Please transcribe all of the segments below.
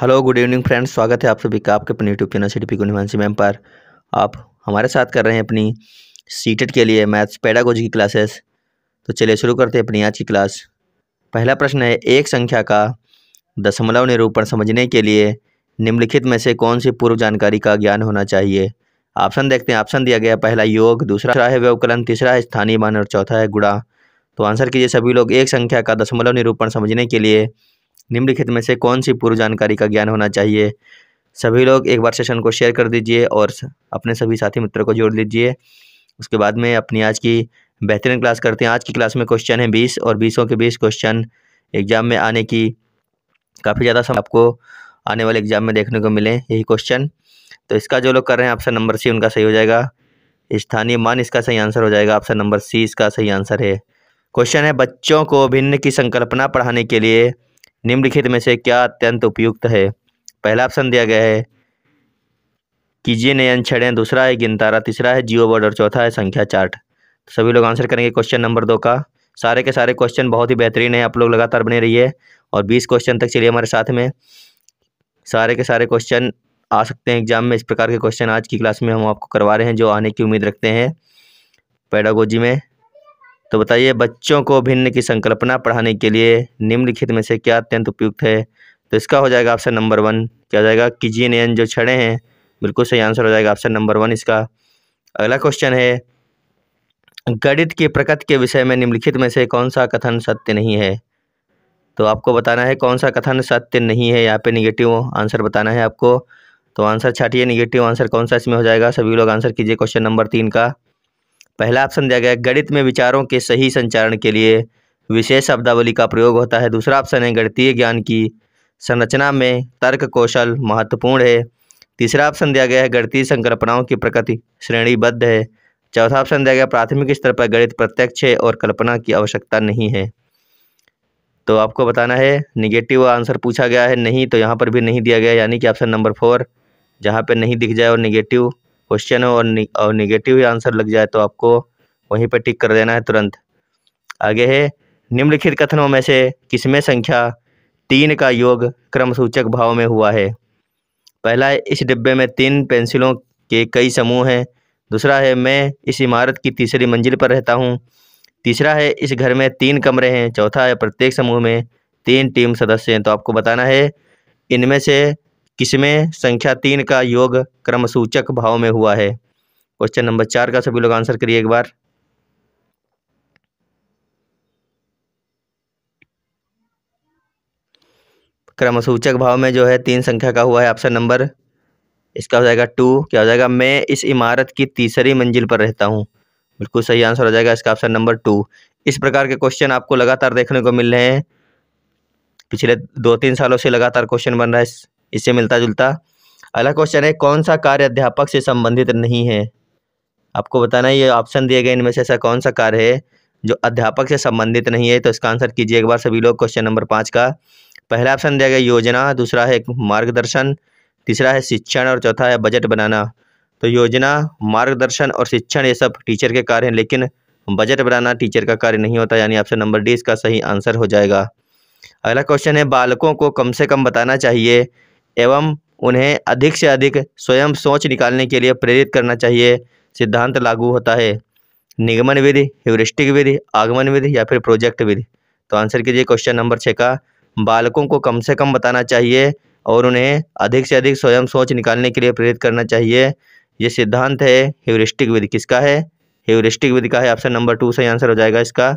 hello good evening friends स्वागत है आप सभी का आपके अपने YouTube channel city university ma'am पर आप हमारे साथ कर रहे हैं अपनी सीटेट के लिए मैथ्स पैडागोजी की क्लासेस तो चलिए शुरू करते हैं अपनी आज की क्लास पहला प्रश्न है एक संख्या का दशमलव निरूपण समझने के लिए निम्नलिखित में से कौन सी पूर्व जानकारी का ज्ञान होना चाहिए ऑप्शन देखते हैं ऑप्शन दिया गया पहला योग दूसरा है व्यवकलन तीसरा है स्थानीय मान और चौथा है गुड़ा तो आंसर कीजिए सभी लोग एक संख्या का दशमलव निरूपण समझने के लिए निम्नलिखित में से कौन सी पूर्व जानकारी का ज्ञान होना चाहिए सभी लोग एक बार सेशन को शेयर कर दीजिए और अपने सभी साथी मित्रों को जोड़ लीजिए उसके बाद में अपनी आज की बेहतरीन क्लास करते हैं आज की क्लास में क्वेश्चन है बीस और बीसों के बीस क्वेश्चन एग्ज़ाम में आने की काफ़ी ज़्यादा समय आपको आने वाले एग्ज़ाम में देखने को मिले यही क्वेश्चन तो इसका जो लोग कर रहे हैं ऑप्शन नंबर सी उनका सही हो जाएगा स्थानीय मान इसका सही आंसर हो जाएगा ऑप्शन नंबर सी इसका सही आंसर है क्वेश्चन है बच्चों को भिन्न की संकल्पना पढ़ाने के लिए निम्नलिखित में से क्या अत्यंत उपयुक्त है पहला ऑप्शन दिया गया है कीजिए नयन छड़ें दूसरा है गिनतारा तीसरा है जियो और चौथा है संख्या चार्ट तो सभी लोग आंसर करेंगे क्वेश्चन नंबर दो का सारे के सारे क्वेश्चन बहुत ही बेहतरीन है आप लोग लगातार बने रहिए और बीस क्वेश्चन तक चलिए हमारे साथ में सारे के सारे क्वेश्चन आ सकते हैं एग्जाम में इस प्रकार के क्वेश्चन आज की क्लास में हम आपको करवा रहे हैं जो आने की उम्मीद रखते हैं पैडागोजी में तो बताइए बच्चों को भिन्न की संकल्पना पढ़ाने के लिए निम्नलिखित में से क्या अत्यंत उपयुक्त है तो इसका हो जाएगा ऑप्शन नंबर वन क्या हो जाएगा किजी एन जो छड़े हैं बिल्कुल सही आंसर हो जाएगा ऑप्शन नंबर वन इसका अगला क्वेश्चन है गणित की प्रकृति के विषय में निम्नलिखित में से कौन सा कथन सत्य नहीं है तो आपको बताना है कौन सा कथन सत्य नहीं है यहाँ पे निगेटिव आंसर बताना है आपको तो आंसर छाटिए निगेटिव आंसर कौन सा इसमें हो जाएगा सभी लोग आंसर कीजिए क्वेश्चन नंबर तीन का पहला ऑप्शन दिया गया है गणित में विचारों के सही संचारण के लिए विशेष शब्दावली का प्रयोग होता है दूसरा ऑप्शन है गणितीय ज्ञान की संरचना में तर्क कौशल महत्वपूर्ण है तीसरा ऑप्शन दिया गया है गणितीय संकल्पनाओं की प्रकृति श्रेणीबद्ध है चौथा ऑप्शन दिया गया प्राथमिक स्तर पर गणित प्रत्यक्ष है और कल्पना की आवश्यकता नहीं है तो आपको बताना है निगेटिव आंसर पूछा गया है नहीं तो यहाँ पर भी नहीं दिया गया यानी कि ऑप्शन नंबर फोर जहाँ पर नहीं दिख जाए और निगेटिव क्वेश्चन हो और नि, और निगेटिव आंसर लग जाए तो आपको वहीं पर टिक कर देना है तुरंत आगे है निम्नलिखित कथनों में से किसमें संख्या तीन का योग क्रमसूचक भाव में हुआ है पहला है इस डिब्बे में तीन पेंसिलों के कई समूह हैं दूसरा है मैं इस इमारत की तीसरी मंजिल पर रहता हूँ तीसरा है इस घर में तीन कमरे हैं चौथा है प्रत्येक समूह में तीन टीम सदस्य हैं तो आपको बताना है इनमें से किसमें संख्या तीन का योग क्रमसूचक भाव में हुआ है क्वेश्चन नंबर चार का सभी लोग आंसर करिए एक बार क्रमसूचक भाव में जो है तीन संख्या का हुआ है ऑप्शन नंबर इसका हो जाएगा टू क्या हो जाएगा मैं इस इमारत की तीसरी मंजिल पर रहता हूँ बिल्कुल सही आंसर हो जाएगा इसका ऑप्शन नंबर टू इस प्रकार के क्वेश्चन आपको लगातार देखने को मिल रहे हैं पिछले दो तीन सालों से लगातार क्वेश्चन बन रहा है इससे मिलता जुलता अगला क्वेश्चन है कौन सा कार्य अध्यापक से संबंधित नहीं है आपको बताना है ये ऑप्शन दिए गए इनमें से ऐसा कौन सा कार्य है जो अध्यापक से संबंधित नहीं है तो इसका आंसर कीजिए एक बार सभी लोग क्वेश्चन नंबर पाँच का पहला ऑप्शन दिया गया योजना दूसरा है मार्गदर्शन तीसरा है शिक्षण और चौथा है बजट बनाना तो योजना मार्गदर्शन और शिक्षण ये सब टीचर के कार्य हैं लेकिन बजट बनाना टीचर का कार्य नहीं होता यानी ऑप्शन नंबर डी इसका सही आंसर हो जाएगा अगला क्वेश्चन है बालकों को कम से कम बताना चाहिए एवं उन्हें अधिक से अधिक स्वयं सोच निकालने के लिए प्रेरित करना चाहिए सिद्धांत लागू होता है निगमन विधि ह्यूरिस्टिक विधि आगमन विधि या फिर प्रोजेक्ट विधि तो आंसर कीजिए क्वेश्चन नंबर छः का बालकों को कम से कम बताना चाहिए और उन्हें अधिक से अधिक स्वयं सोच निकालने के लिए प्रेरित करना चाहिए ये सिद्धांत है ह्यूरिस्टिक विधि किसका है ह्यूरिस्टिक विधि का है ऑप्शन नंबर टू सही आंसर हो जाएगा इसका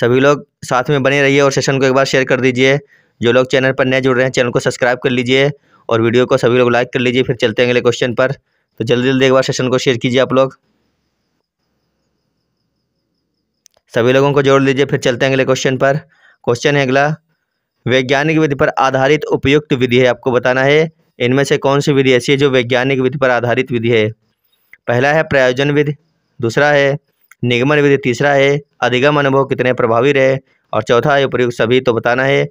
सभी लोग साथ में बने रहिए और सेशन को एक बार शेयर कर दीजिए जो लोग चैनल पर नए जुड़ रहे हैं चैनल को सब्सक्राइब कर लीजिए और वीडियो को सभी लोग लाइक कर लीजिए फिर चलते हैं अगले क्वेश्चन पर तो जल्दी जल्दी एक बार सेशन को शेयर कीजिए आप लोग सभी लोगों को जोड़ लीजिए फिर चलते हैं अगले क्वेश्चन पर क्वेश्चन है अगला वैज्ञानिक विधि पर आधारित उपयुक्त विधि है आपको बताना है इनमें से कौन सी विधि ऐसी है जो वैज्ञानिक विधि पर आधारित विधि है पहला है प्रायोजन विधि दूसरा है निगमन विधि तीसरा है अधिगम अनुभव कितने प्रभावी रहे और चौथा है उपयुक्त सभी तो बताना है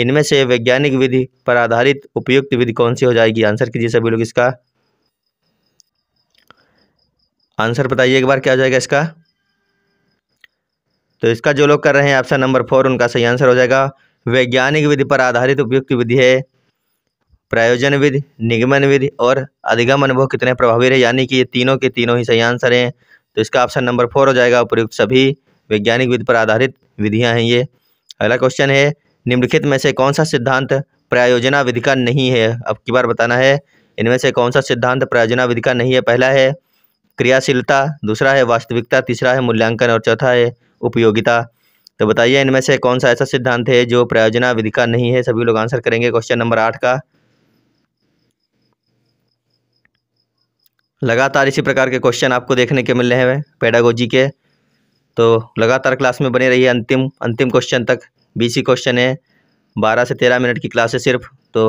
इनमें से वैज्ञानिक विधि पर आधारित उपयुक्त विधि कौन सी हो जाएगी आंसर कीजिए सभी लोग इसका आंसर बताइए एक बार क्या हो जाएगा इसका तो इसका जो लोग कर रहे हैं ऑप्शन नंबर फोर उनका सही आंसर हो जाएगा वैज्ञानिक विधि पर आधारित उपयुक्त विधि है प्रायोजन विधि निगमन विधि और अधिगम अनुभव कितने प्रभावी है यानी कि ये तीनों के तीनों ही सही आंसर हैं तो इसका ऑप्शन नंबर फोर हो जाएगा उपयुक्त सभी वैज्ञानिक विधि पर आधारित विधियाँ हैं ये अगला क्वेश्चन है निम्नलिखित में से कौन सा सिद्धांत प्रायोजना विधि का नहीं है अब की बार बताना है इनमें से कौन सा सिद्धांत प्रायोजना विधि का नहीं है पहला है क्रियाशीलता दूसरा है वास्तविकता तीसरा है मूल्यांकन और चौथा है उपयोगिता तो बताइए इनमें से कौन सा ऐसा सिद्धांत है जो प्रायोजना विधि का नहीं है सभी लोग आंसर करेंगे क्वेश्चन नंबर आठ का लगातार इसी प्रकार के क्वेश्चन आपको देखने के मिल रहे हैं पेडागोजी के तो लगातार क्लास में बने रहिए अंतिम अंतिम क्वेश्चन तक बीसी क्वेश्चन है बारह से तेरह मिनट की क्लास है सिर्फ तो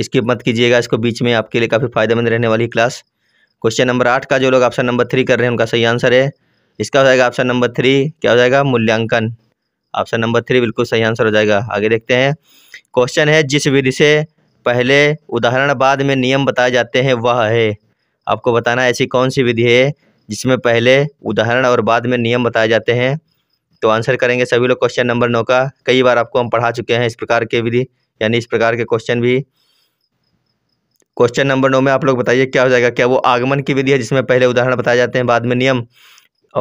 इसकी मत कीजिएगा इसको बीच में आपके लिए काफ़ी फ़ायदेमंद रहने वाली क्लास क्वेश्चन नंबर आठ का जो लोग ऑप्शन नंबर थ्री कर रहे हैं उनका सही आंसर है इसका हो जाएगा ऑप्शन नंबर थ्री क्या हो जाएगा मूल्यांकन ऑप्शन नंबर थ्री बिल्कुल सही आंसर हो जाएगा आगे देखते हैं क्वेश्चन है जिस विधि से पहले उदाहरण बाद में नियम बताए जाते हैं वह है आपको बताना ऐसी कौन सी विधि है जिसमें पहले उदाहरण और बाद में नियम बताए जाते हैं तो आंसर करेंगे सभी लोग क्वेश्चन नंबर नौ का कई बार आपको हम पढ़ा चुके हैं इस प्रकार के विधि यानी इस प्रकार के क्वेश्चन भी क्वेश्चन नंबर नौ में आप लोग बताइए क्या हो जाएगा क्या वो आगमन की विधि है जिसमें पहले उदाहरण बताए जाते हैं बाद में नियम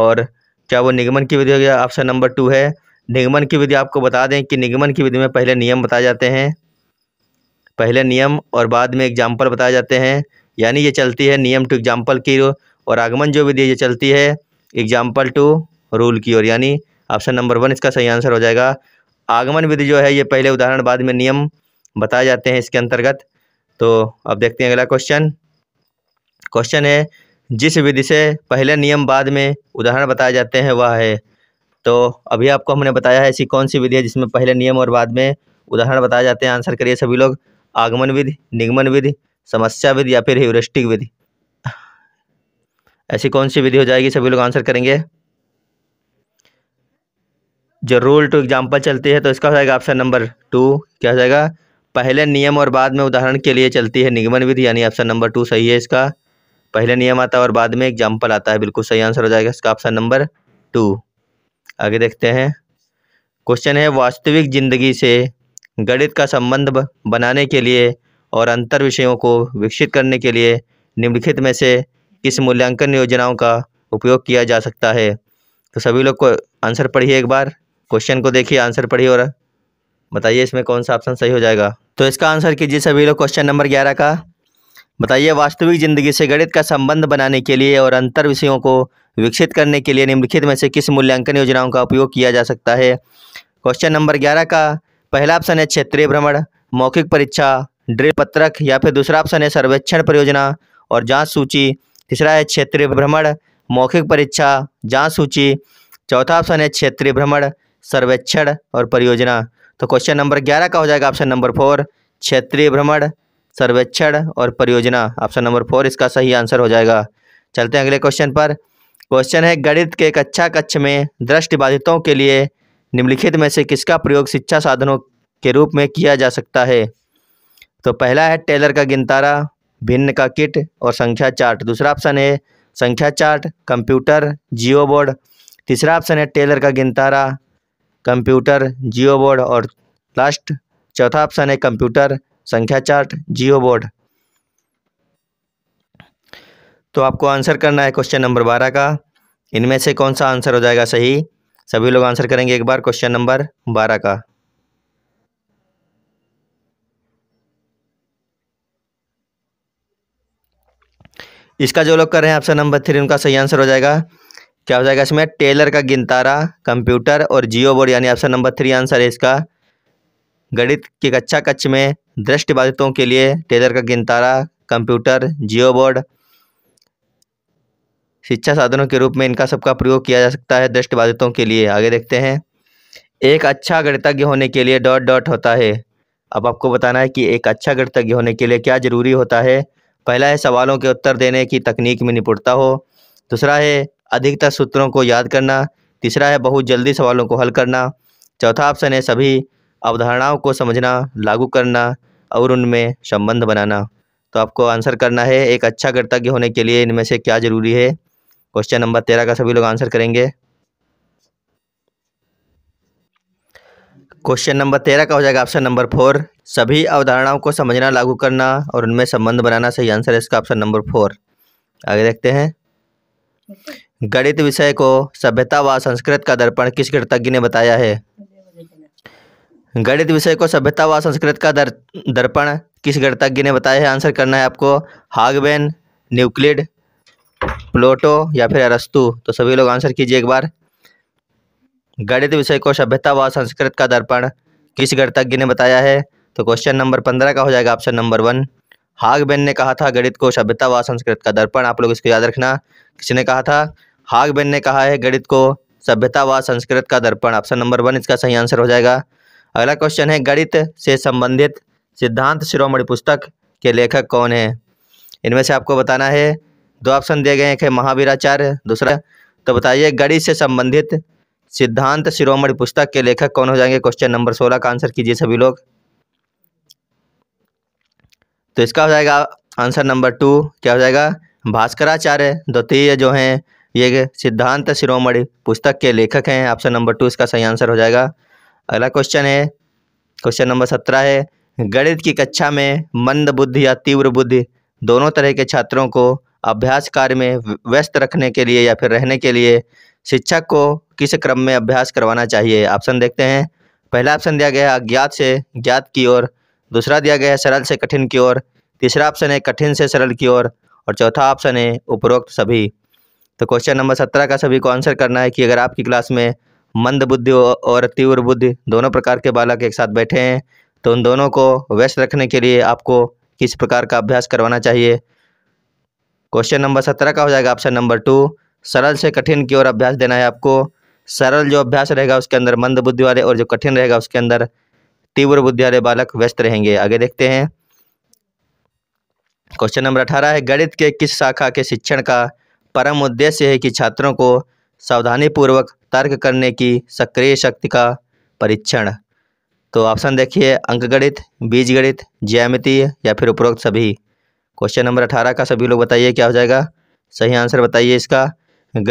और क्या वो निगमन की विधि हो गया ऑप्शन नंबर टू है निगमन की विधि आपको बता दें कि निगमन की विधि में पहले नियम बताए जाते हैं पहले नियम और बाद में एग्जाम्पल बताए जाते हैं यानी ये चलती है नियम टू एग्जाम्पल की और आगमन जो विधि है ये चलती है एग्जाम्पल टू रूल की ओर यानी ऑप्शन नंबर वन इसका सही आंसर हो जाएगा आगमन विधि जो है ये पहले उदाहरण बाद में नियम बताए जाते हैं इसके अंतर्गत तो अब देखते हैं अगला क्वेश्चन क्वेश्चन है जिस विधि से पहले नियम बाद में उदाहरण बताए जाते हैं वह है तो अभी आपको हमने बताया है ऐसी कौन सी विधि है जिसमें पहले नियम और बाद में उदाहरण बताए जाते हैं आंसर करिए सभी लोग आगमन विधि निगमन विधि समस्या विधि या फिर ह्यूरिस्टिक विधि ऐसी कौन सी विधि हो जाएगी सभी लोग आंसर करेंगे जो रूल टू एग्जाम्पल चलती है तो इसका हो जाएगा ऑप्शन नंबर टू क्या हो जाएगा पहले नियम और बाद में उदाहरण के लिए चलती है निगमन विधि यानी ऑप्शन नंबर टू सही है इसका पहले नियम आता है और बाद में एग्जाम्पल आता है बिल्कुल सही आंसर हो जाएगा इसका ऑप्शन नंबर टू आगे देखते हैं क्वेश्चन है वास्तविक जिंदगी से गणित का संबंध बनाने के लिए और अंतर विषयों को विकसित करने के लिए निम्नलिखित में से किस मूल्यांकन योजनाओं का उपयोग किया जा सकता है तो सभी लोग को आंसर पढ़िए एक बार क्वेश्चन को देखिए आंसर पढ़िए और बताइए इसमें कौन सा ऑप्शन सही हो जाएगा तो इसका आंसर कीजिए सभी लोग क्वेश्चन नंबर ग्यारह का बताइए वास्तविक जिंदगी से गणित का संबंध बनाने के लिए और अंतर विषयों को विकसित करने के लिए निम्नलिखित में से किस मूल्यांकन योजनाओं का उपयोग किया जा सकता है क्वेश्चन नंबर ग्यारह का पहला ऑप्शन है क्षेत्रीय भ्रमण मौखिक परीक्षा ड्रिल पत्रक या फिर दूसरा ऑप्शन है सर्वेक्षण परियोजना और जांच सूची तीसरा है क्षेत्रीय भ्रमण मौखिक परीक्षा जांच सूची चौथा ऑप्शन है क्षेत्रीय भ्रमण सर्वेक्षण और परियोजना तो क्वेश्चन नंबर ग्यारह का हो जाएगा ऑप्शन नंबर फोर क्षेत्रीय भ्रमण सर्वेक्षण और परियोजना ऑप्शन नंबर फोर इसका सही आंसर हो जाएगा चलते हैं अगले क्वेश्चन पर क्वेश्चन है गणित के कक्षा अच्छा कक्ष में दृष्टिबाधितों के लिए निम्नलिखित में से किसका प्रयोग शिक्षा साधनों के रूप में किया जा सकता है तो पहला है टेलर का गिनतारा भिन्न का किट और संख्या चार्ट दूसरा ऑप्शन है संख्या चार्ट कंप्यूटर जियो बोर्ड तीसरा ऑप्शन है टेलर का गिनतारा कंप्यूटर जियो बोर्ड और लास्ट चौथा ऑप्शन है कंप्यूटर संख्या चार्ट जियो बोर्ड तो आपको आंसर करना है क्वेश्चन नंबर बारह का इनमें से कौन सा आंसर हो जाएगा सही सभी लोग आंसर करेंगे एक बार क्वेश्चन नंबर बारह का इसका जो लोग कर रहे हैं ऑप्शन नंबर थ्री उनका सही आंसर हो जाएगा क्या हो जाएगा इसमें टेलर का गिनतारा कंप्यूटर और जियो बोर्ड यानी ऑप्शन नंबर थ्री आंसर है इसका गणित की कक्षा अच्छा कक्ष में दृष्टि बाधितों के लिए टेलर का गिनतारा कंप्यूटर जियो बोर्ड शिक्षा साधनों के रूप में इनका सबका प्रयोग किया जा सकता है दृष्टिबाधितों के लिए आगे देखते हैं एक अच्छा गणितज्ञ होने के लिए डॉट डॉट होता है अब आपको बताना है कि एक अच्छा गणितज्ञ होने के लिए क्या जरूरी होता है पहला है सवालों के उत्तर देने की तकनीक में निपुणता हो दूसरा है अधिकतर सूत्रों को याद करना तीसरा है बहुत जल्दी सवालों को हल करना चौथा ऑप्शन है सभी अवधारणाओं को समझना लागू करना और उनमें संबंध बनाना तो आपको आंसर करना है एक अच्छा कर्तव्य होने के लिए इनमें से क्या ज़रूरी है क्वेश्चन नंबर तेरह का सभी लोग आंसर करेंगे क्वेश्चन नंबर तेरह का हो जाएगा ऑप्शन नंबर फोर सभी अवधारणाओं को समझना लागू करना और उनमें संबंध बनाना सही आंसर है इसका ऑप्शन नंबर फोर आगे देखते हैं गणित विषय को सभ्यता व संस्कृत का दर्पण किस कृतज्ञ ने बताया है गणित विषय को सभ्यता व संस्कृत का दर दर्पण किस गणतज्ञ ने बताया है आंसर करना है आपको हागबेन न्यूक्लिड प्लोटो या फिर अरस्तु तो सभी लोग आंसर कीजिए एक बार गणित विषय को सभ्यता व संस्कृत का दर्पण किस गणतज्ञ ने बताया है तो क्वेश्चन नंबर पंद्रह का हो जाएगा ऑप्शन नंबर वन हागबेन ने कहा था गणित को सभ्यता व संस्कृत का दर्पण आप लोग इसको याद रखना किसने कहा था हागबेन ने कहा है गणित को सभ्यता व संस्कृत का दर्पण ऑप्शन नंबर वन इसका सही आंसर हो जाएगा अगला क्वेश्चन है गणित से संबंधित सिद्धांत शिरोमणि पुस्तक के लेखक कौन है इनमें से आपको बताना है दो ऑप्शन दिए गए हैं एक है महावीराचार्य दूसरा तो बताइए गणित से संबंधित सिद्धांत शिरोमणि पुस्तक के लेखक कौन हो जाएंगे क्वेश्चन नंबर सोलह का आंसर कीजिए सभी लोग तो इसका हो जाएगा आंसर नंबर टू क्या हो जाएगा भास्कराचार्य द्वितीय जो हैं ये सिद्धांत शिरोमणि पुस्तक के लेखक हैं ऑप्शन नंबर टू इसका सही आंसर हो जाएगा अगला क्वेश्चन है क्वेश्चन नंबर सत्रह है गणित की कक्षा में मंद बुद्धि या तीव्र बुद्धि दोनों तरह के छात्रों को अभ्यास कार्य में व्यस्त रखने के लिए या फिर रहने के लिए शिक्षक को किस क्रम में अभ्यास करवाना चाहिए ऑप्शन देखते हैं पहला ऑप्शन दिया गया है अज्ञात से ज्ञात की ओर दूसरा दिया गया है सरल से कठिन की ओर तीसरा ऑप्शन है कठिन से सरल की ओर और चौथा ऑप्शन है उपरोक्त सभी तो क्वेश्चन नंबर सत्रह का सभी को आंसर करना है कि अगर आपकी क्लास में मंद बुद्धि और तीव्र बुद्धि दोनों प्रकार के बालक एक साथ बैठे हैं तो उन दोनों को व्यस्त रखने के लिए आपको किस प्रकार का अभ्यास करवाना चाहिए क्वेश्चन नंबर सत्रह का हो जाएगा ऑप्शन नंबर टू सरल से कठिन की ओर अभ्यास देना है आपको सरल जो अभ्यास रहेगा उसके अंदर मंद बुद्धि वाले और जो कठिन रहेगा उसके अंदर तीव्र बुद्धि वाले बालक व्यस्त रहेंगे आगे देखते हैं क्वेश्चन नंबर अठारह है गणित के किस शाखा के शिक्षण का परम उद्देश्य है कि छात्रों को सावधानीपूर्वक तर्क करने की सक्रिय शक्ति का परीक्षण तो ऑप्शन देखिए अंकगणित बीजगणित ज्यामिति या फिर उपरोक्त सभी क्वेश्चन नंबर अठारह का सभी लोग बताइए क्या हो जाएगा सही आंसर बताइए इसका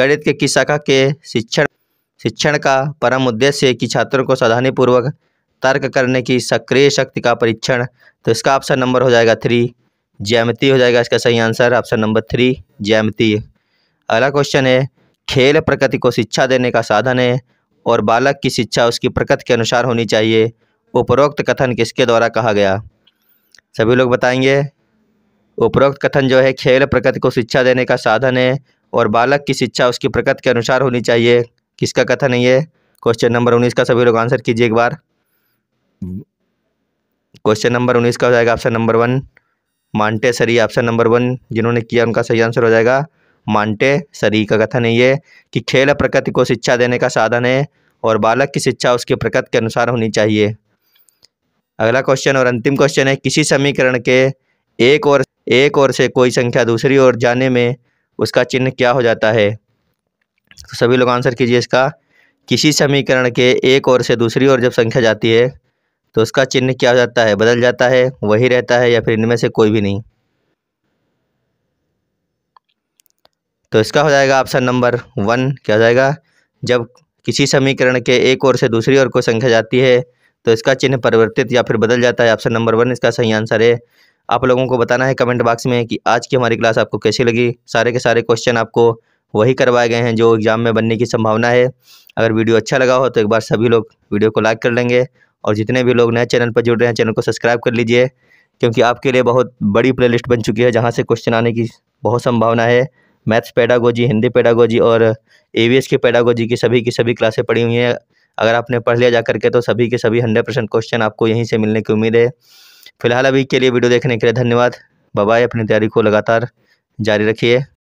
गणित के किस शाखा के शिक्षण शिक्षण का परम उद्देश्य है कि छात्रों को सावधानीपूर्वक तर्क करने की सक्रिय शक्ति का परीक्षण तो इसका ऑप्शन नंबर हो जाएगा थ्री ज्यामिति हो जाएगा इसका सही आंसर ऑप्शन नंबर थ्री ज्यामिति अगला क्वेश्चन है खेल प्रकृति को शिक्षा देने का साधन है और बालक की शिक्षा उसकी प्रकृति के अनुसार होनी चाहिए उपरोक्त कथन किसके द्वारा कहा गया सभी लोग बताएंगे उपरोक्त कथन जो है खेल प्रकृति को शिक्षा देने का साधन है और बालक की शिक्षा उसकी प्रकृति के अनुसार होनी चाहिए किसका कथन है ये क्वेश्चन नंबर उन्नीस का सभी लोग आंसर कीजिए एक बार क्वेश्चन नंबर उन्नीस का हो जाएगा ऑप्शन नंबर वन मांटे सरी ऑप्शन नंबर वन जिन्होंने किया उनका सही आंसर हो जाएगा मांटे सरी का कथन है ये कि खेल प्रकृति को शिक्षा देने का साधन है और बालक की शिक्षा उसके प्रकृति के अनुसार होनी चाहिए अगला क्वेश्चन और अंतिम क्वेश्चन है किसी समीकरण के एक और एक और से कोई संख्या दूसरी ओर जाने में उसका चिन्ह क्या हो जाता है तो सभी लोग आंसर कीजिए इसका किसी समीकरण के एक और से दूसरी ओर जब संख्या जाती है तो उसका चिन्ह क्या हो जाता है बदल जाता है वही रहता है या फिर इनमें से कोई भी नहीं तो इसका हो जाएगा ऑप्शन नंबर वन क्या हो जाएगा जब किसी समीकरण के एक ओर से दूसरी ओर को संख्या जाती है तो इसका चिन्ह परिवर्तित या फिर बदल जाता है ऑप्शन नंबर वन इसका सही आंसर है आप लोगों को बताना है कमेंट बॉक्स में कि आज की हमारी क्लास आपको कैसी लगी सारे के सारे क्वेश्चन आपको वही करवाए गए हैं जो एग्ज़ाम में बनने की संभावना है अगर वीडियो अच्छा लगा हो तो एक बार सभी लोग वीडियो को लाइक कर लेंगे और जितने भी लोग नए चैनल पर जुड़ रहे हैं चैनल को सब्सक्राइब कर लीजिए क्योंकि आपके लिए बहुत बड़ी प्ले बन चुकी है जहाँ से क्वेश्चन आने की बहुत संभावना है मैथ्स पैडागोजी हिंदी पैडागोजी और ए की पैडागोजी की सभी की सभी क्लासें पड़ी हुई हैं अगर आपने पढ़ लिया जा करके तो सभी के सभी हंड्रेड परसेंट क्वेश्चन आपको यहीं से मिलने की उम्मीद है फिलहाल अभी के लिए वीडियो देखने के लिए धन्यवाद बाय अपनी तैयारी को लगातार जारी रखिए